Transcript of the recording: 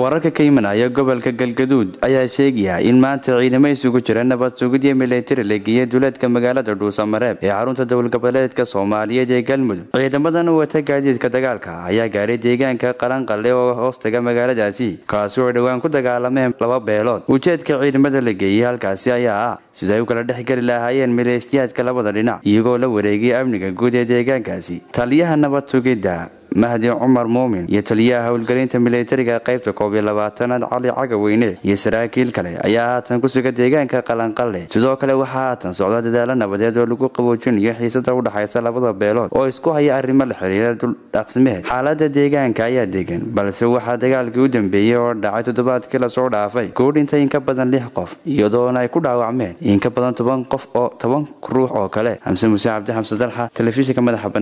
wararka ka imanaya gobolka galgaduud ayaa sheegaya in maanta ciidamo isugu jira nabad sugidyo milatari la geeyay duleedka magaalada mareeb ee xarunta dowlgoboleedka soomaaliyeed ee galmudug ciidamadan wata gaadiidka dagaalka ah ayaa gaaray deegaanka qaranqale oo hoostaga magaaladaasi kaasi oo dhowaan ku dagaalameen laba beelood ujeedka ciidamada la geeyey halkaasi ayaa ah sida ay u kala dhex geli lahaayeen milaystiyaadka labada dhinac iyagoo la wareegay amniga guud ee deegaankaasi taliyaha nabad sugidda mahdi cumar muumin iyo taliyaha howlgelinta milatariga qaybta koob iyo labaatanaad cali cagaweyne iyo saraakiil kale ayaa haatan ku suga deegaanka qalanqalle sidoo kale waxaa haatan socda dadaalo nabadeed oo lagu qaboojinayo xiisada u dhexaysa labada beelood oo isku haya arrimo la xiriira duldhaqsimeed xaaladda deegaanka ayaa degan balse waxaa dagaalkii u dambeeyey oo dhacay toddobaadkii lasoo dhaafay kuu dhintay in ka badan lix qof iyadoona ay ku dhaawacmeen in ka badan toban qof oo toban ruux oo kale xamse muuse cabdi xamse dalxa telefishinka madaxa